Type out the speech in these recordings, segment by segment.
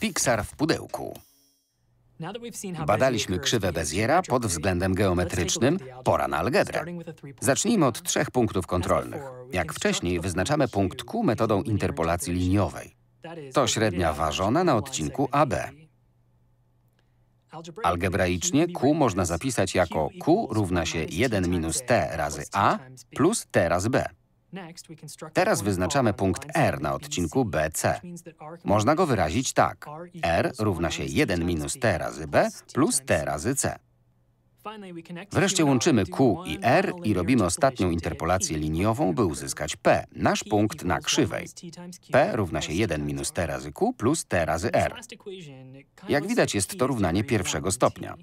Pixar w pudełku. Badaliśmy krzywę Beziera pod względem geometrycznym, pora na algebrę. Zacznijmy od trzech punktów kontrolnych. Jak wcześniej, wyznaczamy punkt Q metodą interpolacji liniowej. To średnia ważona na odcinku AB. Algebraicznie Q można zapisać jako Q równa się 1 minus T razy A plus T razy B. Teraz wyznaczamy punkt R na odcinku BC. Można go wyrazić tak. R równa się 1 minus T razy B plus T razy C. Wreszcie łączymy Q i R i robimy ostatnią interpolację liniową, by uzyskać P, nasz punkt na krzywej. P równa się 1 minus T razy Q plus T razy R. Jak widać jest to równanie pierwszego stopnia.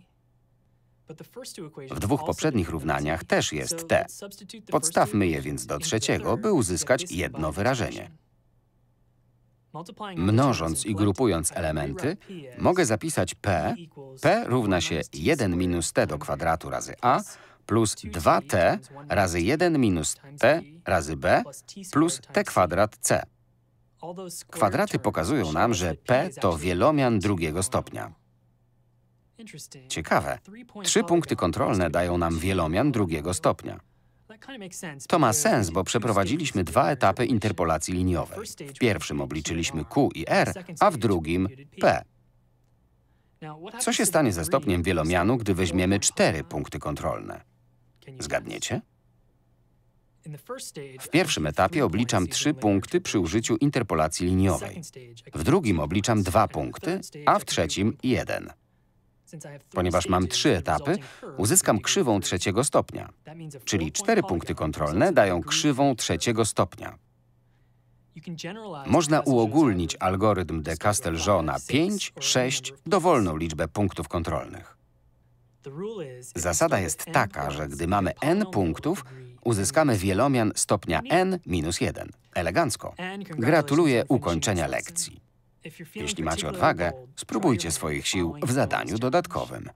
W dwóch poprzednich równaniach też jest t. Podstawmy je więc do trzeciego, by uzyskać jedno wyrażenie. Mnożąc i grupując elementy, mogę zapisać p. p równa się 1 minus t do kwadratu razy a plus 2t razy 1 minus t razy b plus t kwadrat c. Kwadraty pokazują nam, że p to wielomian drugiego stopnia. Ciekawe. Trzy punkty kontrolne dają nam wielomian drugiego stopnia. To ma sens, bo przeprowadziliśmy dwa etapy interpolacji liniowej. W pierwszym obliczyliśmy Q i R, a w drugim P. Co się stanie ze stopniem wielomianu, gdy weźmiemy cztery punkty kontrolne? Zgadniecie? W pierwszym etapie obliczam trzy punkty przy użyciu interpolacji liniowej. W drugim obliczam dwa punkty, a w trzecim jeden. Ponieważ mam trzy etapy, uzyskam krzywą trzeciego stopnia, czyli cztery punkty kontrolne dają krzywą trzeciego stopnia. Można uogólnić algorytm de Casteljeau na 5, 6, dowolną liczbę punktów kontrolnych. Zasada jest taka, że gdy mamy n punktów, uzyskamy wielomian stopnia n minus 1. Elegancko. Gratuluję ukończenia lekcji. Jeśli macie odwagę, spróbujcie swoich sił w zadaniu dodatkowym.